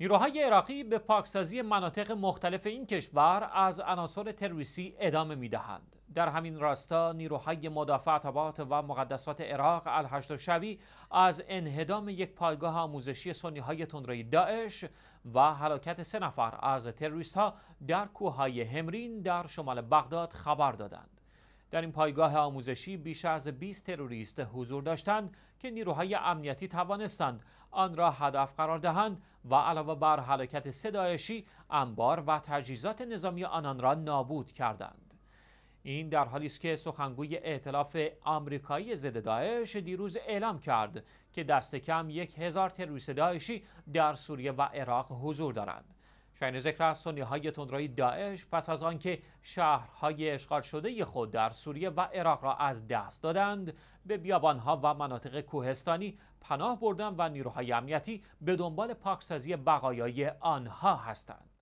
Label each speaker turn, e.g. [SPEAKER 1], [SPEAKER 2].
[SPEAKER 1] نیروهای عراقی به پاکسازی مناطق مختلف این کشور از عناصر تروریستی ادامه میدهند در همین راستا نیروهای مدافع طبات و مقدسات عراق الهشت شبی از انهدام یک پایگاه آموزشی سنی های تندروی داعش و هلاکت سه نفر از تروریست ها در کوههای همرین در شمال بغداد خبر دادند در این پایگاه آموزشی بیش از 20 تروریست حضور داشتند که نیروهای امنیتی توانستند آن را هدف قرار دهند و علاوه بر حرکت صدایشی انبار و تجهیزات نظامی آنان را نابود کردند این در حالی است که سخنگوی ائتلاف آمریکایی ضد داعش دیروز اعلام کرد که دست کم یک هزار تروریست داعشی در سوریه و عراق حضور دارند شاین ذکر است سنی های تندروی داعش پس از آنکه شهرهای اشغال شده خود در سوریه و عراق را از دست دادند به بیابانها و مناطق کوهستانی پناه بردند و نیروهای امنیتی به دنبال پاکسازی بقایای آنها هستند